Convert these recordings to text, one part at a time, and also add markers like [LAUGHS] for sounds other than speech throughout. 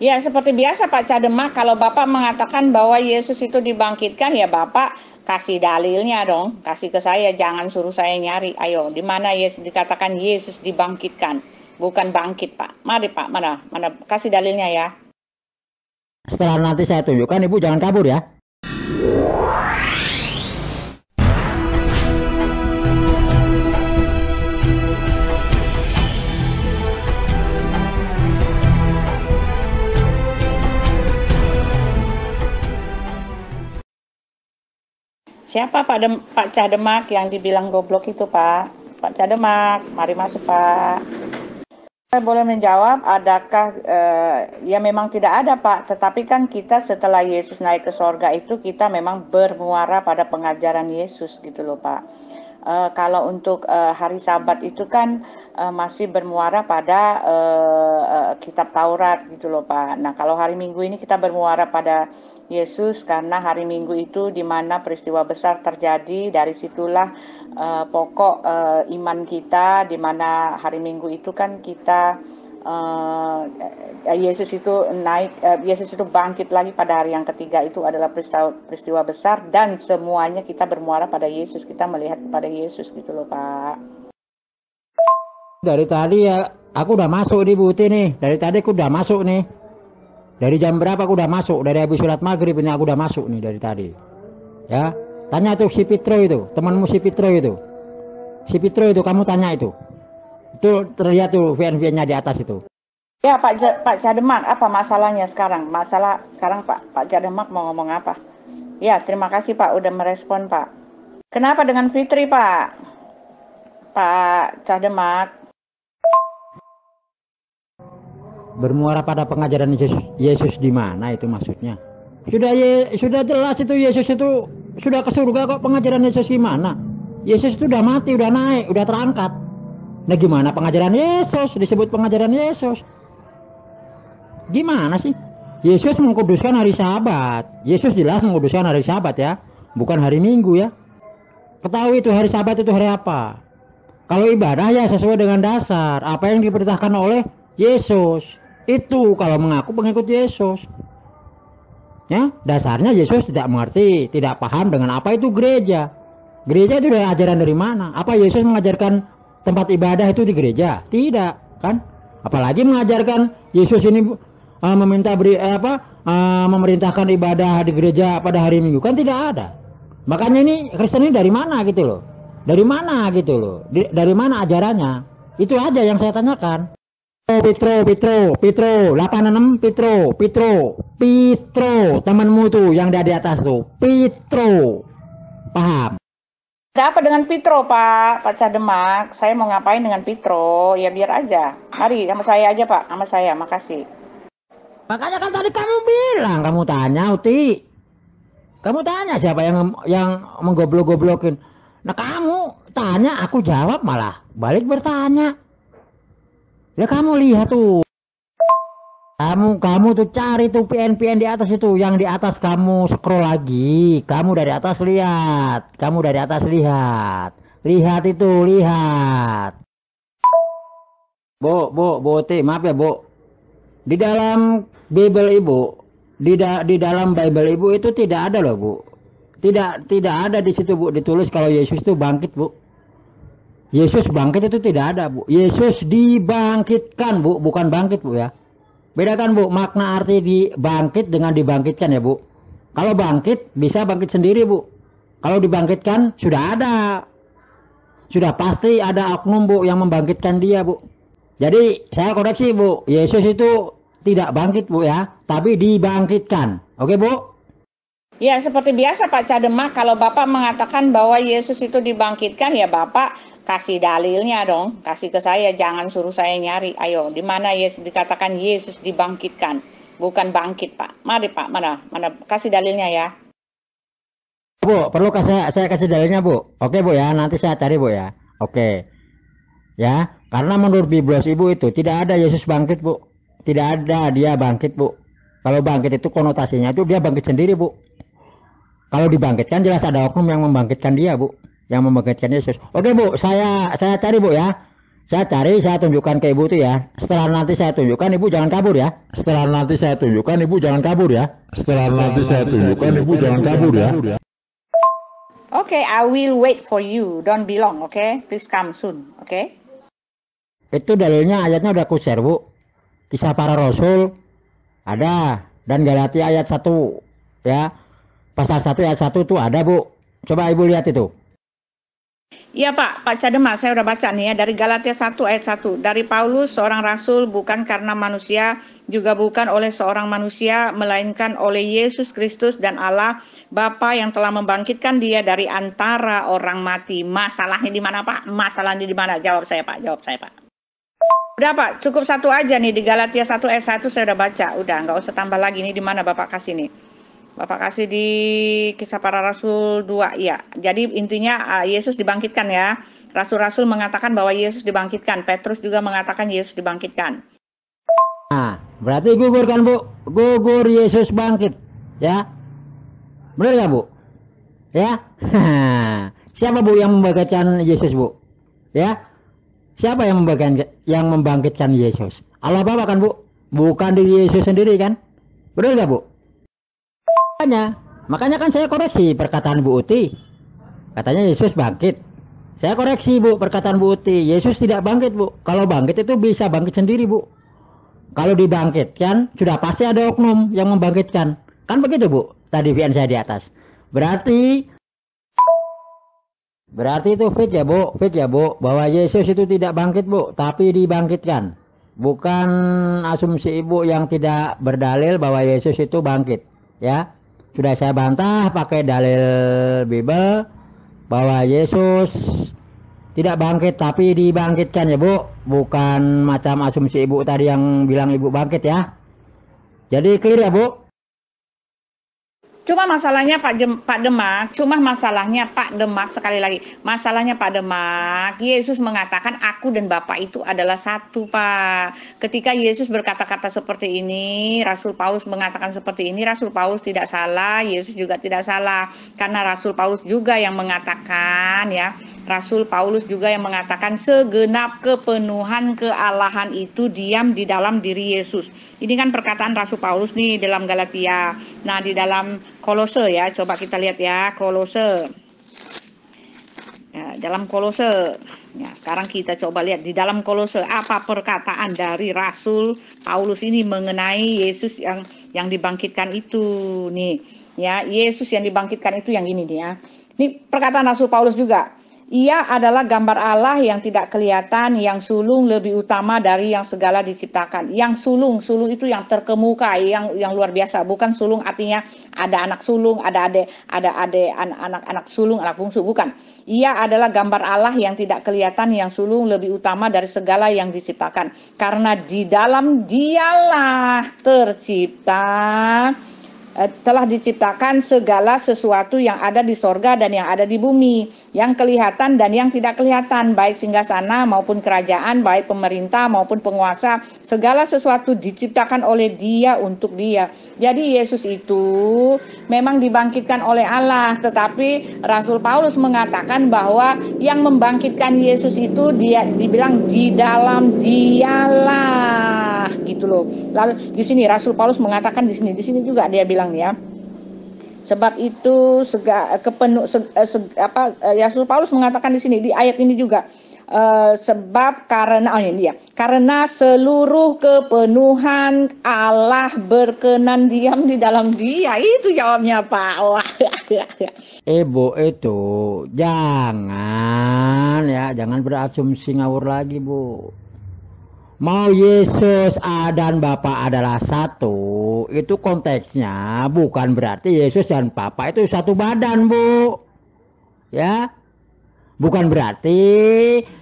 Ya, seperti biasa Pak Cademak, kalau Bapak mengatakan bahwa Yesus itu dibangkitkan, ya Bapak kasih dalilnya dong, kasih ke saya, jangan suruh saya nyari. Ayo, di mana Yesus dikatakan Yesus dibangkitkan, bukan bangkit Pak. Mari Pak, mana, mana kasih dalilnya ya. Setelah nanti saya tunjukkan, Ibu jangan kabur ya. Siapa Pak Dem Pak Cademak yang dibilang goblok itu Pak? Pak Cademak, mari masuk Pak. Saya boleh menjawab, adakah eh, ya memang tidak ada Pak, tetapi kan kita setelah Yesus naik ke sorga itu kita memang bermuara pada pengajaran Yesus gitu loh Pak. Eh, kalau untuk eh, hari Sabat itu kan eh, masih bermuara pada eh, eh, kitab Taurat gitu loh Pak. Nah kalau hari Minggu ini kita bermuara pada Yesus karena hari Minggu itu di mana peristiwa besar terjadi dari situlah uh, pokok uh, iman kita di mana hari Minggu itu kan kita uh, Yesus itu naik uh, Yesus itu bangkit lagi pada hari yang ketiga itu adalah peristiwa, peristiwa besar dan semuanya kita bermuara pada Yesus kita melihat kepada Yesus gitu loh Pak dari tadi ya aku udah masuk di butik nih dari tadi aku udah masuk nih dari jam berapa aku udah masuk? Dari habis sholat maghrib ini aku udah masuk nih dari tadi. Ya, tanya tuh si Pitro itu, temanmu si Pitro itu. Si Pitro itu kamu tanya itu. Itu terlihat tuh vn nya di atas itu. Ya Pak Pak Cademak, apa masalahnya sekarang? Masalah sekarang Pak Pak Cademak mau ngomong apa? Ya terima kasih Pak udah merespon Pak. Kenapa dengan Fitri Pak? Pak Cademak, bermuara pada pengajaran Yesus, Yesus di mana itu maksudnya? Sudah ye, sudah jelas itu Yesus itu sudah ke surga kok pengajaran Yesus di mana? Yesus itu udah mati, udah naik, udah terangkat. Nah gimana pengajaran Yesus disebut pengajaran Yesus? Gimana sih? Yesus mengkuduskan hari Sabat. Yesus jelas mengkuduskan hari Sabat ya, bukan hari Minggu ya. Ketahui itu hari Sabat itu hari apa? Kalau ibadah ya sesuai dengan dasar apa yang diperintahkan oleh Yesus. Itu kalau mengaku pengikut Yesus. Ya, dasarnya Yesus tidak mengerti, tidak paham dengan apa itu gereja. Gereja itu dari ajaran dari mana? Apa Yesus mengajarkan tempat ibadah itu di gereja? Tidak, kan? Apalagi mengajarkan Yesus ini uh, meminta beri eh, apa? Uh, memerintahkan ibadah di gereja pada hari Minggu kan tidak ada. Makanya ini Kristen ini dari mana gitu loh? Dari mana gitu loh? dari mana ajarannya? Itu aja yang saya tanyakan. Petro, Petro, Petro, 86 Petro, Petro, Petro, temanmu tuh yang ada di atas tuh, Petro, paham? Ada apa dengan Petro Pak, Pak Cademak? Saya mau ngapain dengan Petro? Ya biar aja. Mari sama saya aja Pak, sama saya, makasih. Makanya kan tadi kamu bilang, kamu tanya Uti. Kamu tanya siapa yang yang menggoblok-goblokin. Nah kamu tanya, aku jawab malah. Balik bertanya. Ya kamu lihat tuh. Kamu kamu tuh cari tuh pnpn pn di atas itu, yang di atas kamu scroll lagi. Kamu dari atas lihat, kamu dari atas lihat. Lihat itu, lihat. Bu, Bu, Bu T, maaf ya, Bu. Di dalam Bible Ibu, di da, di dalam Bible Ibu itu tidak ada loh, Bu. Tidak tidak ada di situ, Bu, ditulis kalau Yesus itu bangkit, Bu. Yesus bangkit itu tidak ada, Bu. Yesus dibangkitkan, Bu, bukan bangkit, Bu ya. Bedakan, Bu, makna arti dibangkit dengan dibangkitkan ya, Bu. Kalau bangkit bisa bangkit sendiri, Bu. Kalau dibangkitkan sudah ada. Sudah pasti ada oknum, Bu, yang membangkitkan dia, Bu. Jadi, saya koreksi, Bu. Yesus itu tidak bangkit, Bu ya, tapi dibangkitkan. Oke, Bu? Ya, seperti biasa Pak Cademah, kalau Bapak mengatakan bahwa Yesus itu dibangkitkan, ya Bapak kasih dalilnya dong, kasih ke saya, jangan suruh saya nyari. Ayo, di mana Yesus dikatakan Yesus dibangkitkan, bukan bangkit, Pak. Mari, Pak, mana? Mana kasih dalilnya ya. Bu, perlu saya saya kasih dalilnya, Bu. Oke, Bu ya, nanti saya cari, Bu ya. Oke. Ya, karena menurut Biblos Ibu itu tidak ada Yesus bangkit, Bu. Tidak ada dia bangkit, Bu. Kalau bangkit itu konotasinya itu dia bangkit sendiri, Bu. Kalau dibangkitkan jelas ada oknum yang membangkitkan dia, Bu yang membangkitkan Yesus. Oke bu, saya saya cari bu ya. Saya cari, saya tunjukkan ke ibu tuh ya. Setelah nanti saya tunjukkan, ibu jangan kabur ya. Setelah nanti saya tunjukkan, ibu jangan kabur ya. Setelah nanti saya tunjukkan, ibu jangan kabur ya. Oke, okay, I will wait for you. Don't be long, oke? Okay? Please come soon, oke? Okay? Itu dalilnya ayatnya udah aku share, Bu. Kisah para rasul ada dan Galatia ayat 1 ya. Pasal 1 ayat satu tuh ada, Bu. Coba Ibu lihat itu. Iya Pak, Pak Cadema, saya sudah baca nih ya dari Galatia 1 ayat 1. Dari Paulus seorang rasul bukan karena manusia, juga bukan oleh seorang manusia, melainkan oleh Yesus Kristus dan Allah Bapa yang telah membangkitkan dia dari antara orang mati. Masalahnya di mana Pak? Masalahnya di mana? Jawab saya Pak, jawab saya Pak. Udah Pak, cukup satu aja nih di Galatia 1 ayat 1 saya sudah baca. Udah, nggak usah tambah lagi nih di mana Bapak kasih nih. Bapak kasih di kisah para rasul 2 ya. Jadi intinya ah, Yesus dibangkitkan ya. Rasul-rasul mengatakan bahwa Yesus dibangkitkan. Petrus juga mengatakan Yesus dibangkitkan. Nah, berarti gugur kan Bu? Gugur Yesus bangkit. Ya. Benar nggak Bu? Ya. [LAUGHS] Siapa Bu yang membangkitkan Yesus Bu? Ya. Siapa yang membangkitkan, yang membangkitkan Yesus? Allah bapak kan Bu? Bukan diri Yesus sendiri kan? Benar nggak Bu? Makanya, makanya kan saya koreksi perkataan Bu Uti. Katanya Yesus bangkit. Saya koreksi Bu perkataan Bu Uti. Yesus tidak bangkit Bu. Kalau bangkit itu bisa bangkit sendiri Bu. Kalau dibangkitkan sudah pasti ada oknum yang membangkitkan. Kan begitu Bu. Tadi VN saya di atas. Berarti Berarti itu fit ya Bu, fit ya Bu, bahwa Yesus itu tidak bangkit Bu, tapi dibangkitkan. Bukan asumsi Ibu yang tidak berdalil bahwa Yesus itu bangkit, ya sudah saya bantah pakai dalil Bible bahwa Yesus tidak bangkit tapi dibangkitkan ya Bu, bukan macam asumsi Ibu tadi yang bilang Ibu bangkit ya. Jadi clear ya Bu? Cuma masalahnya Pak Jem, Pak Demak, cuma masalahnya Pak Demak sekali lagi. Masalahnya Pak Demak, Yesus mengatakan aku dan Bapak itu adalah satu, Pak. Ketika Yesus berkata-kata seperti ini, Rasul Paulus mengatakan seperti ini, Rasul Paulus tidak salah, Yesus juga tidak salah karena Rasul Paulus juga yang mengatakan ya Rasul Paulus juga yang mengatakan segenap kepenuhan kealahan itu diam di dalam diri Yesus. Ini kan perkataan Rasul Paulus nih dalam Galatia. Nah, di dalam Kolose ya, coba kita lihat ya, Kolose. Ya, dalam Kolose. Ya, sekarang kita coba lihat di dalam Kolose apa perkataan dari Rasul Paulus ini mengenai Yesus yang yang dibangkitkan itu nih. Ya, Yesus yang dibangkitkan itu yang ini nih ya. Ini perkataan Rasul Paulus juga. Ia adalah gambar Allah yang tidak kelihatan, yang sulung lebih utama dari yang segala diciptakan. Yang sulung, sulung itu yang terkemuka, yang yang luar biasa. Bukan sulung artinya ada anak sulung, ada ade, ada ade anak-anak sulung, anak bungsu, bukan. Ia adalah gambar Allah yang tidak kelihatan, yang sulung lebih utama dari segala yang diciptakan. Karena di dalam dialah tercipta Eh, telah diciptakan segala sesuatu yang ada di sorga dan yang ada di bumi, yang kelihatan dan yang tidak kelihatan, baik singgah sana maupun kerajaan, baik pemerintah maupun penguasa, segala sesuatu diciptakan oleh Dia untuk Dia. Jadi Yesus itu memang dibangkitkan oleh Allah, tetapi Rasul Paulus mengatakan bahwa yang membangkitkan Yesus itu dia dibilang di dalam Dialah. Allah gitu loh. Lalu di sini Rasul Paulus mengatakan di sini, di sini juga dia bilang ya. Sebab itu sega, kepenuh eh, se, se, apa eh, Rasul Paulus mengatakan di sini di ayat ini juga Uh, sebab karena oh ini ya karena seluruh kepenuhan Allah berkenan diam di dalam dia itu jawabnya Pak Wah Ibu [LAUGHS] itu jangan ya jangan berasumsi ngawur lagi Bu Mau Yesus A dan Bapa adalah satu, itu konteksnya bukan berarti Yesus dan Bapa itu satu badan, Bu. Ya. Bukan berarti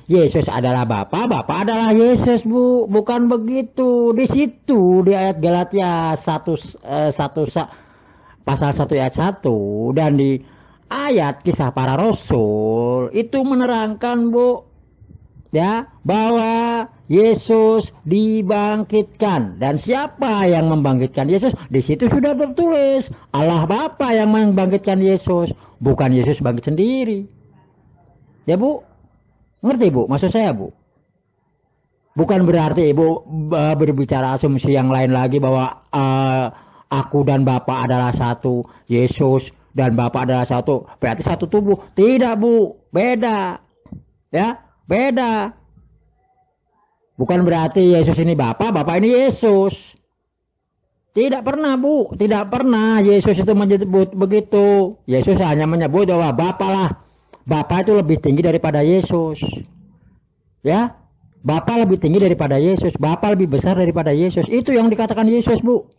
Yesus adalah Bapa, Bapa adalah Yesus, Bu. Bukan begitu. Di situ di ayat Galatia 1 1 eh, pasal 1 ayat 1 dan di ayat kisah para rasul itu menerangkan, Bu, ya, bahwa Yesus dibangkitkan dan siapa yang membangkitkan Yesus di situ sudah tertulis Allah Bapa yang membangkitkan Yesus bukan Yesus bangkit sendiri ya bu ngerti bu maksud saya bu bukan berarti ibu berbicara asumsi yang lain lagi bahwa uh, aku dan Bapak adalah satu Yesus dan Bapak adalah satu berarti satu tubuh tidak bu beda ya beda Bukan berarti Yesus ini Bapak, Bapak ini Yesus. Tidak pernah Bu, tidak pernah Yesus itu menyebut begitu. Yesus hanya menyebut bahwa Bapa lah. Bapa itu lebih tinggi daripada Yesus. Ya, Bapa lebih tinggi daripada Yesus, Bapa lebih besar daripada Yesus. Itu yang dikatakan Yesus, Bu.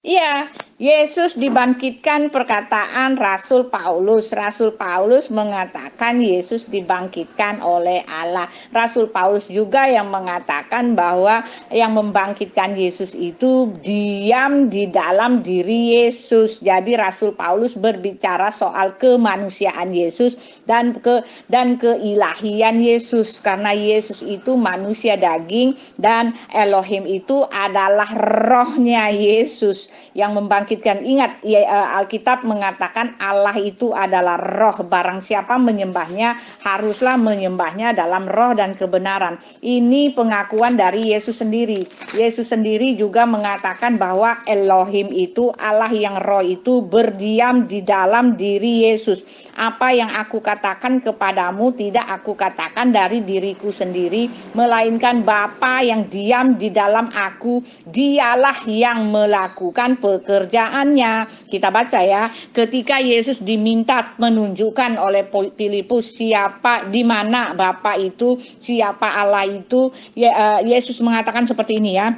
Iya, Yesus dibangkitkan perkataan Rasul Paulus. Rasul Paulus mengatakan Yesus dibangkitkan oleh Allah. Rasul Paulus juga yang mengatakan bahwa yang membangkitkan Yesus itu diam di dalam diri Yesus. Jadi Rasul Paulus berbicara soal kemanusiaan Yesus dan ke dan keilahian Yesus karena Yesus itu manusia daging dan Elohim itu adalah rohnya Yesus yang membangkitkan. Ingat ya, eh, Alkitab mengatakan Allah itu adalah roh. Barang siapa menyembahnya haruslah menyembahnya dalam roh dan kebenaran. Ini pengakuan dari Yesus sendiri. Yesus sendiri juga mengatakan bahwa Elohim itu Allah yang roh itu berdiam di dalam diri Yesus. Apa yang aku katakan kepadamu tidak aku katakan dari diriku sendiri melainkan Bapa yang diam di dalam aku dialah yang melakukan menunjukkan pekerjaannya. Kita baca ya, ketika Yesus diminta menunjukkan oleh Filipus siapa di mana Bapa itu, siapa Allah itu, eh, Yesus mengatakan seperti ini ya.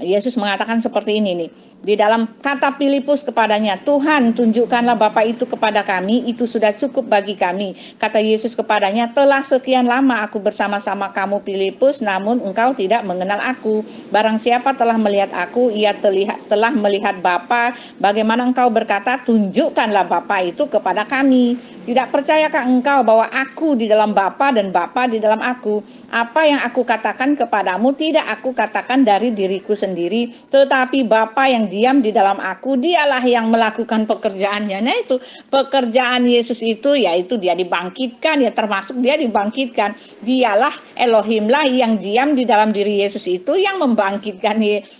Yesus mengatakan seperti ini nih di dalam kata Filipus kepadanya, Tuhan tunjukkanlah Bapa itu kepada kami, itu sudah cukup bagi kami. Kata Yesus kepadanya, telah sekian lama aku bersama-sama kamu Filipus, namun engkau tidak mengenal aku. Barang siapa telah melihat aku, ia terlihat, telah melihat Bapa. Bagaimana engkau berkata, tunjukkanlah Bapa itu kepada kami. Tidak percayakah engkau bahwa aku di dalam Bapa dan Bapa di dalam aku? Apa yang aku katakan kepadamu tidak aku katakan dari diriku sendiri, tetapi Bapa yang diam di dalam aku, dialah yang melakukan pekerjaannya. Nah itu pekerjaan Yesus itu yaitu dia dibangkitkan, ya termasuk dia dibangkitkan. Dialah Elohim lah yang diam di dalam diri Yesus itu yang membangkitkan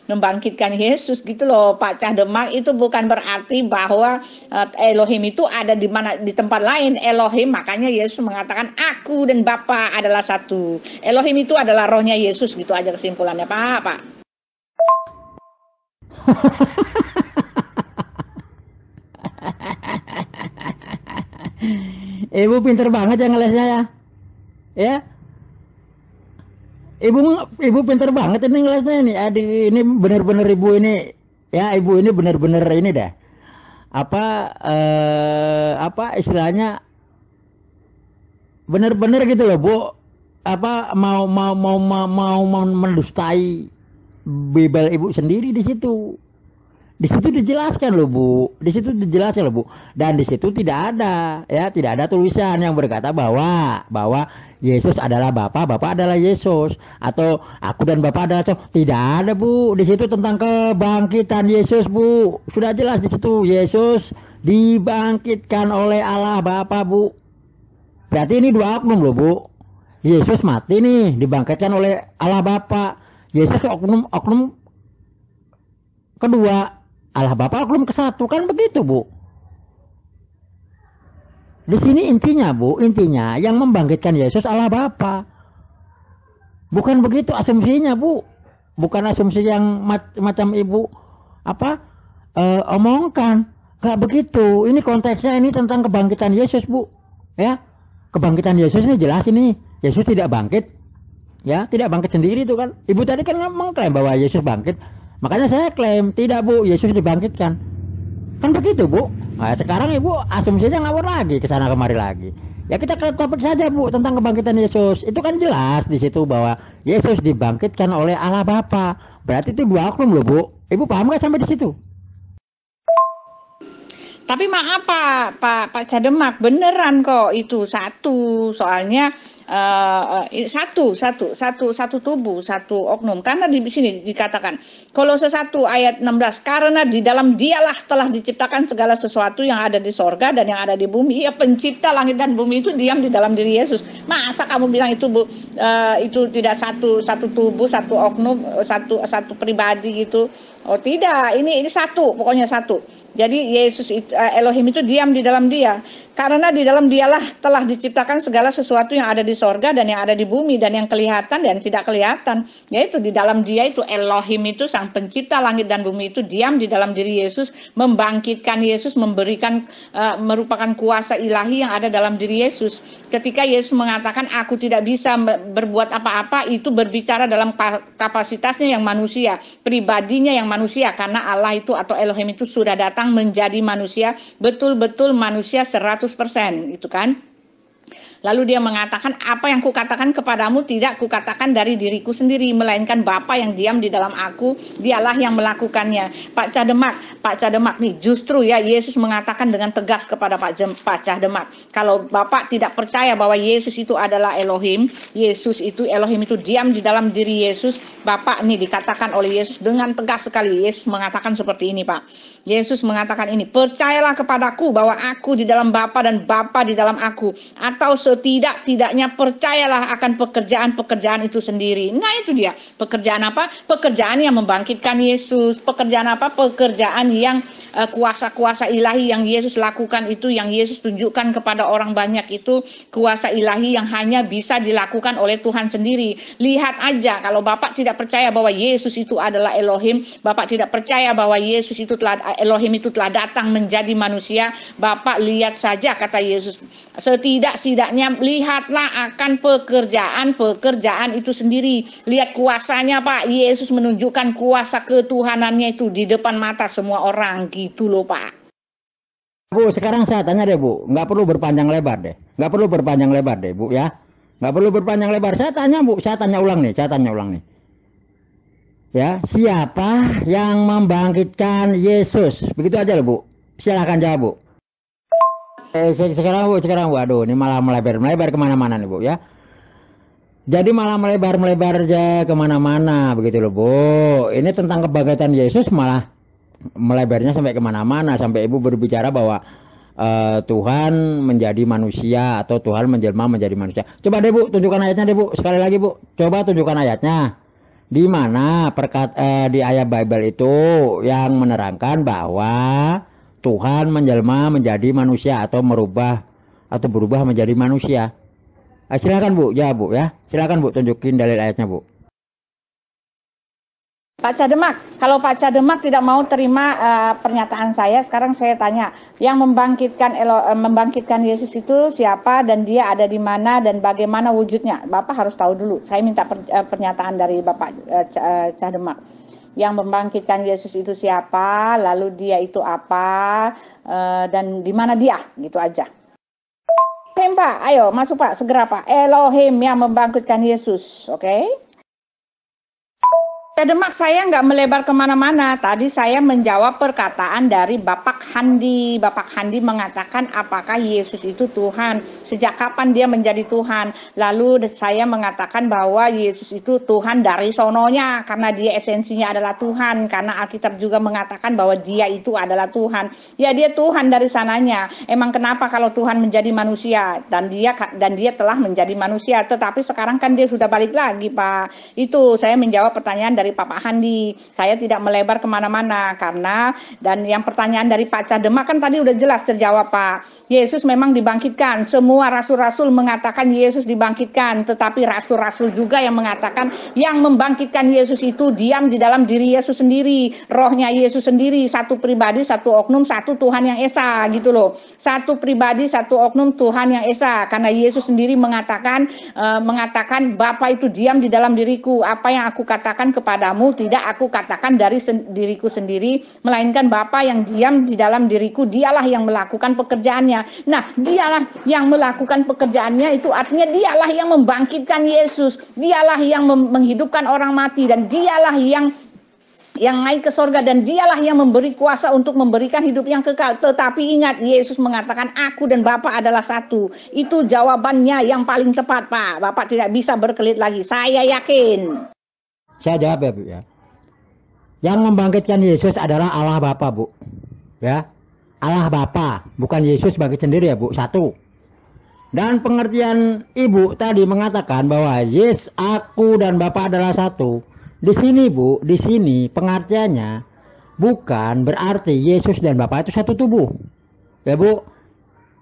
membangkitkan Yesus gitu loh Pak Cah Demak itu bukan berarti bahwa eh, Elohim itu ada di mana di tempat lain Elohim makanya Yesus mengatakan aku dan Bapa adalah satu. Elohim itu adalah rohnya Yesus gitu aja kesimpulannya Pak Pak. [LAUGHS] Ibu pinter banget ya ngelesnya ya. Ya. Ibu ibu pinter banget ini ngelesnya ini. adik ini benar-benar ibu ini ya ibu ini benar-benar ini dah. Apa eh, apa istilahnya benar-benar gitu loh, Bu. Apa mau mau mau mau mau mendustai bebel ibu sendiri di situ. Di situ dijelaskan loh bu, di situ dijelaskan loh bu, dan di situ tidak ada ya tidak ada tulisan yang berkata bahwa bahwa Yesus adalah Bapa, Bapa adalah Yesus atau aku dan Bapa adalah Yesus. Tidak ada bu, di situ tentang kebangkitan Yesus bu, sudah jelas di situ Yesus dibangkitkan oleh Allah Bapa bu. Berarti ini dua oknum loh bu. Yesus mati nih dibangkitkan oleh Allah Bapa Yesus oknum oknum kedua, Allah Bapa oknum ke satu kan begitu bu. Di sini intinya bu, intinya yang membangkitkan Yesus Allah Bapa. Bukan begitu asumsinya bu, bukan asumsi yang mat, macam ibu apa e, omongkan. Gak begitu. Ini konteksnya ini tentang kebangkitan Yesus bu, ya. Kebangkitan Yesus ini jelas ini. Yesus tidak bangkit ya tidak bangkit sendiri itu kan ibu tadi kan mengklaim bahwa Yesus bangkit makanya saya klaim tidak bu Yesus dibangkitkan kan begitu bu nah, sekarang ibu asumsinya ngawur lagi ke sana kemari lagi ya kita ke topik saja bu tentang kebangkitan Yesus itu kan jelas di situ bahwa Yesus dibangkitkan oleh Allah Bapa berarti itu dua oknum loh bu ibu paham nggak sampai di situ tapi maaf Pak, Pak, Pak Cademak, beneran kok itu satu. Soalnya Eh, eh, satu satu satu satu tubuh satu oknum karena di sini dikatakan kalau sesatu ayat 16 karena di dalam dialah telah diciptakan segala sesuatu yang ada di sorga dan yang ada di bumi ya pencipta langit dan bumi itu diam di dalam diri Yesus masa kamu bilang itu bu, uh, itu tidak satu satu tubuh satu oknum satu satu pribadi gitu oh tidak ini ini satu pokoknya satu jadi Yesus itu, eh, Elohim itu diam di dalam dia. Karena di dalam dialah telah diciptakan segala sesuatu yang ada di sorga dan yang ada di bumi dan yang kelihatan dan tidak kelihatan. Yaitu di dalam dia itu Elohim itu sang pencipta langit dan bumi itu diam di dalam diri Yesus. Membangkitkan Yesus, memberikan uh, merupakan kuasa ilahi yang ada dalam diri Yesus. Ketika Yesus mengatakan aku tidak bisa berbuat apa-apa itu berbicara dalam kapasitasnya yang manusia. Pribadinya yang manusia karena Allah itu atau Elohim itu sudah datang datang menjadi manusia, betul-betul manusia 100% itu kan. Lalu dia mengatakan, apa yang kukatakan kepadamu tidak kukatakan dari diriku sendiri, melainkan Bapa yang diam di dalam aku, dialah yang melakukannya. Pak Cademak, Pak Cademak nih justru ya Yesus mengatakan dengan tegas kepada Pak, Jem, Pak Cademak, kalau Bapak tidak percaya bahwa Yesus itu adalah Elohim, Yesus itu Elohim itu diam di dalam diri Yesus, Bapak nih dikatakan oleh Yesus dengan tegas sekali, Yesus mengatakan seperti ini Pak. Yesus mengatakan ini, percayalah kepadaku bahwa aku di dalam Bapa dan Bapa di dalam aku. Atau setidak-tidaknya percayalah akan pekerjaan-pekerjaan itu sendiri. Nah itu dia, pekerjaan apa? Pekerjaan yang membangkitkan Yesus. Pekerjaan apa? Pekerjaan yang eh, kuasa-kuasa uh, ilahi yang Yesus lakukan itu, yang Yesus tunjukkan kepada orang banyak itu, kuasa ilahi yang hanya bisa dilakukan oleh Tuhan sendiri. Lihat aja, kalau Bapak tidak percaya bahwa Yesus itu adalah Elohim, Bapak tidak percaya bahwa Yesus itu telah Elohim itu telah datang menjadi manusia. Bapak lihat saja kata Yesus. Setidak-tidaknya lihatlah akan pekerjaan-pekerjaan itu sendiri. Lihat kuasanya Pak. Yesus menunjukkan kuasa ketuhanannya itu di depan mata semua orang gitu loh Pak. Bu, sekarang saya tanya deh Bu, nggak perlu berpanjang lebar deh, nggak perlu berpanjang lebar deh Bu ya, nggak perlu berpanjang lebar. Saya tanya Bu, saya tanya ulang nih, saya tanya ulang nih ya siapa yang membangkitkan Yesus begitu aja loh bu Silakan jawab bu eh, sekarang bu sekarang waduh ini malah melebar melebar kemana-mana nih bu ya jadi malah melebar melebar aja kemana-mana begitu loh bu ini tentang kebangkitan Yesus malah melebarnya sampai kemana-mana sampai ibu berbicara bahwa uh, Tuhan menjadi manusia atau Tuhan menjelma menjadi manusia coba deh bu tunjukkan ayatnya deh bu sekali lagi bu coba tunjukkan ayatnya di mana perkat eh, di ayat Bible itu yang menerangkan bahwa Tuhan menjelma menjadi manusia atau merubah atau berubah menjadi manusia. Eh, silakan Bu, ya Bu ya. Silakan Bu tunjukin dalil ayatnya Bu. Pak Cademak, kalau Pak Cademak tidak mau terima uh, pernyataan saya, sekarang saya tanya, yang membangkitkan Elo, uh, membangkitkan Yesus itu siapa dan dia ada di mana dan bagaimana wujudnya? Bapak harus tahu dulu. Saya minta per, uh, pernyataan dari Bapak uh, Cademak. Yang membangkitkan Yesus itu siapa, lalu dia itu apa uh, dan di mana dia? Gitu aja. Elohim Pak, ayo masuk Pak, segera Pak. Elohim yang membangkitkan Yesus, oke? Okay? Teh Demak, saya nggak melebar kemana-mana. Tadi saya menjawab perkataan dari Bapak Handi. Bapak Handi mengatakan apakah Yesus itu Tuhan? Sejak kapan dia menjadi Tuhan? Lalu saya mengatakan bahwa Yesus itu Tuhan dari sononya. Karena dia esensinya adalah Tuhan. Karena Alkitab juga mengatakan bahwa dia itu adalah Tuhan. Ya dia Tuhan dari sananya. Emang kenapa kalau Tuhan menjadi manusia? Dan dia, dan dia telah menjadi manusia. Tetapi sekarang kan dia sudah balik lagi Pak. Itu saya menjawab pertanyaan dari dari Pak, Handi. Saya tidak melebar kemana-mana karena dan yang pertanyaan dari Pak Cadema kan tadi udah jelas terjawab Pak. Yesus memang dibangkitkan. Semua rasul-rasul mengatakan Yesus dibangkitkan, tetapi rasul-rasul juga yang mengatakan yang membangkitkan Yesus itu diam di dalam diri Yesus sendiri, rohnya Yesus sendiri, satu pribadi, satu oknum, satu Tuhan yang esa gitu loh. Satu pribadi, satu oknum Tuhan yang esa karena Yesus sendiri mengatakan uh, mengatakan Bapa itu diam di dalam diriku, apa yang aku katakan kepada kepadamu tidak aku katakan dari diriku sendiri melainkan Bapa yang diam di dalam diriku dialah yang melakukan pekerjaannya nah dialah yang melakukan pekerjaannya itu artinya dialah yang membangkitkan Yesus dialah yang menghidupkan orang mati dan dialah yang yang naik ke sorga dan dialah yang memberi kuasa untuk memberikan hidup yang kekal. Tetapi ingat Yesus mengatakan aku dan Bapa adalah satu. Itu jawabannya yang paling tepat Pak. Bapak tidak bisa berkelit lagi. Saya yakin. Saya jawab ya, Bu ya. Yang membangkitkan Yesus adalah Allah Bapa, Bu. Ya. Allah Bapa, bukan Yesus bangkit sendiri ya, Bu. Satu. Dan pengertian Ibu tadi mengatakan bahwa Yes, aku dan Bapa adalah satu. Di sini, Bu, di sini pengertiannya bukan berarti Yesus dan Bapa itu satu tubuh. Ya, Bu.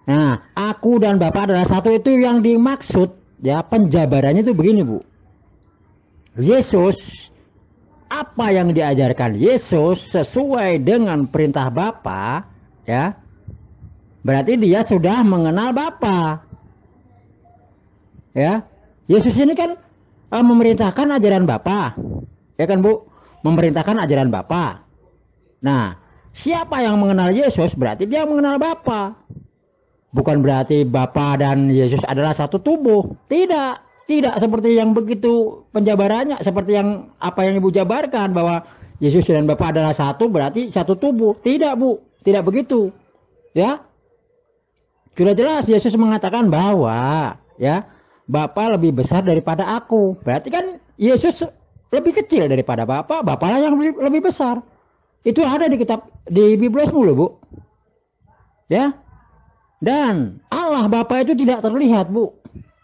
Nah, aku dan Bapa adalah satu itu yang dimaksud ya penjabarannya itu begini, Bu. Yesus apa yang diajarkan Yesus sesuai dengan perintah Bapa, ya. Berarti dia sudah mengenal Bapa. Ya. Yesus ini kan uh, memerintahkan ajaran Bapa. Ya kan, Bu? Memerintahkan ajaran Bapa. Nah, siapa yang mengenal Yesus berarti dia mengenal Bapa. Bukan berarti Bapa dan Yesus adalah satu tubuh. Tidak. Tidak seperti yang begitu penjabarannya, seperti yang apa yang Ibu jabarkan bahwa Yesus dan Bapa adalah satu berarti satu tubuh. Tidak, Bu. Tidak begitu. Ya. Sudah jelas Yesus mengatakan bahwa ya, Bapa lebih besar daripada aku. Berarti kan Yesus lebih kecil daripada Bapa, Bapalah yang lebih besar. Itu ada di kitab di Biblos mulu, Bu. Ya. Dan Allah Bapa itu tidak terlihat, Bu.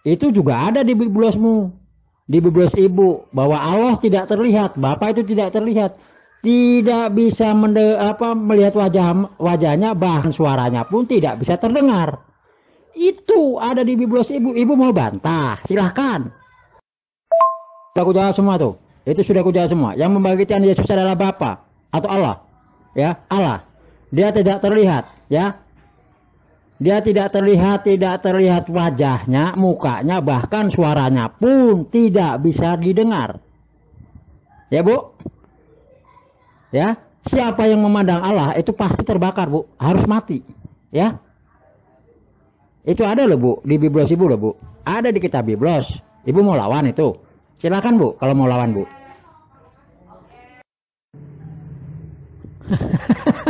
Itu juga ada di Biblosmu. Di Biblos Ibu bahwa Allah tidak terlihat, Bapak itu tidak terlihat. Tidak bisa mende, apa, melihat wajah wajahnya bahkan suaranya pun tidak bisa terdengar. Itu ada di Biblos Ibu. Ibu mau bantah, silahkan. Sudah aku jawab semua tuh. Itu sudah aku jawab semua. Yang membagikan Yesus adalah bapak atau Allah. Ya, Allah. Dia tidak terlihat, ya dia tidak terlihat, tidak terlihat wajahnya, mukanya, bahkan suaranya pun tidak bisa didengar. Ya, Bu? Ya, siapa yang memandang Allah itu pasti terbakar, Bu. Harus mati. Ya. Itu ada loh, Bu, di Biblos Ibu loh, Bu. Ada di kitab Biblos. Ibu mau lawan itu. Silakan, Bu, kalau mau lawan, Bu. [LAUGHS]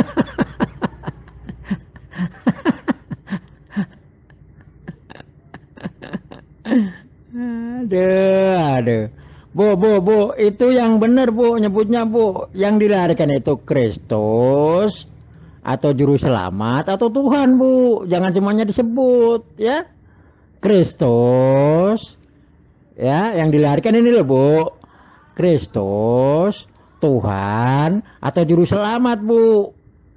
Aduh, aduh. Bu, bu, bu, itu yang benar, Bu, nyebutnya, Bu. Yang dilarikan itu Kristus atau juru selamat atau Tuhan, Bu. Jangan semuanya disebut, ya. Kristus ya, yang dilarikan ini loh, Bu. Kristus, Tuhan atau juru selamat, Bu.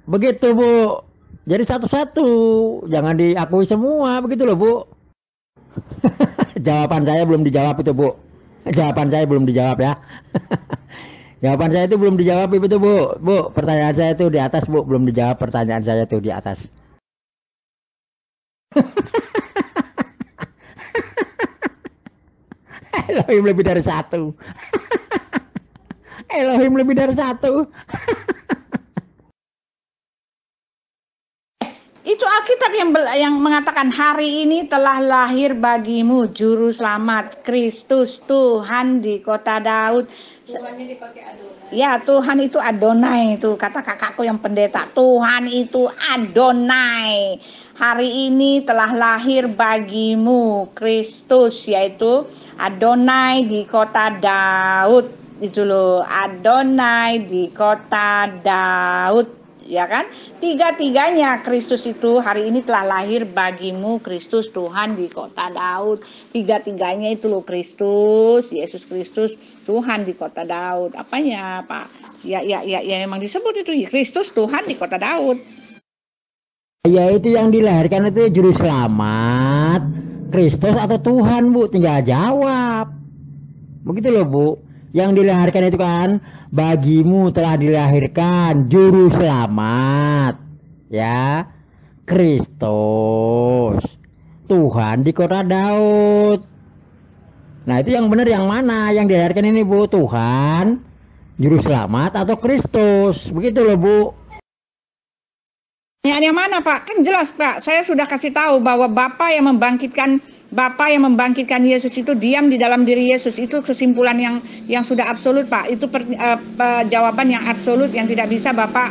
Begitu, Bu. Jadi satu-satu, jangan diakui semua, begitu loh, Bu. [LAUGHS] jawaban saya belum dijawab itu bu jawaban saya belum dijawab ya [LAUGHS] jawaban saya itu belum dijawab itu bu bu pertanyaan saya itu di atas bu belum dijawab pertanyaan saya itu di atas [LAUGHS] Elohim lebih dari satu [LAUGHS] Elohim lebih dari satu Itu Alkitab yang yang mengatakan hari ini telah lahir bagimu juru selamat Kristus Tuhan di kota Daud. Tuhannya dipakai Adonai. Ya, Tuhan itu Adonai itu kata kakakku yang pendeta. Tuhan itu Adonai. Hari ini telah lahir bagimu Kristus yaitu Adonai di kota Daud. Itu loh, Adonai di kota Daud ya kan? Tiga-tiganya Kristus itu hari ini telah lahir bagimu Kristus Tuhan di kota Daud. Tiga-tiganya itu loh Kristus, Yesus Kristus Tuhan di kota Daud. Apanya, Pak? Ya ya ya ya memang disebut itu ya, Kristus Tuhan di kota Daud. Ya itu yang dilahirkan itu juru selamat Kristus atau Tuhan Bu tinggal jawab begitu loh Bu yang dilahirkan itu kan bagimu telah dilahirkan juru selamat ya Kristus Tuhan di kota Daud nah itu yang benar yang mana yang dilahirkan ini bu Tuhan juru selamat atau Kristus begitu loh bu yang mana Pak? Kan jelas Pak, saya sudah kasih tahu bahwa Bapak yang membangkitkan Bapa yang membangkitkan Yesus itu diam di dalam diri Yesus itu kesimpulan yang yang sudah absolut Pak itu per, uh, jawaban yang absolut yang tidak bisa Bapak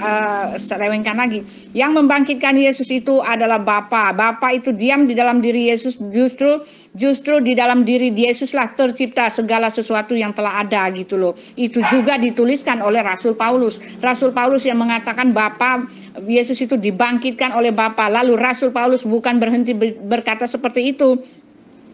uh, lagi yang membangkitkan Yesus itu adalah Bapa Bapa itu diam di dalam diri Yesus justru justru di dalam diri Yesuslah tercipta segala sesuatu yang telah ada gitu loh itu juga dituliskan oleh Rasul Paulus Rasul Paulus yang mengatakan Bapa Yesus itu dibangkitkan oleh Bapa lalu Rasul Paulus bukan berhenti berkata seperti itu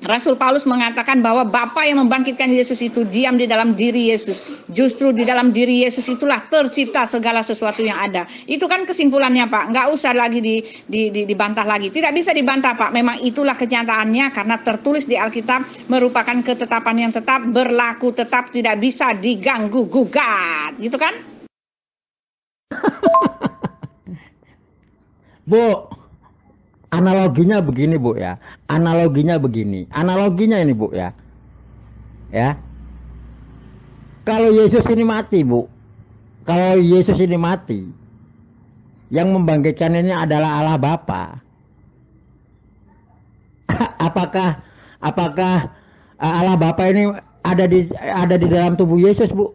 Rasul Paulus mengatakan bahwa Bapa yang membangkitkan Yesus itu diam di dalam diri Yesus. Justru di dalam diri Yesus itulah tercipta segala sesuatu yang ada. Itu kan kesimpulannya Pak. Nggak usah lagi di, di, di, dibantah lagi. Tidak bisa dibantah Pak. Memang itulah kenyataannya karena tertulis di Alkitab merupakan ketetapan yang tetap berlaku tetap tidak bisa diganggu gugat. Gitu kan? [LAUGHS] Bu, Analoginya begini bu ya, analoginya begini, analoginya ini bu ya, ya. Kalau Yesus ini mati bu, kalau Yesus ini mati, yang membangkitkan ini adalah Allah Bapa. [LAUGHS] apakah apakah eh, Allah Bapa ini ada di ada di dalam tubuh Yesus bu?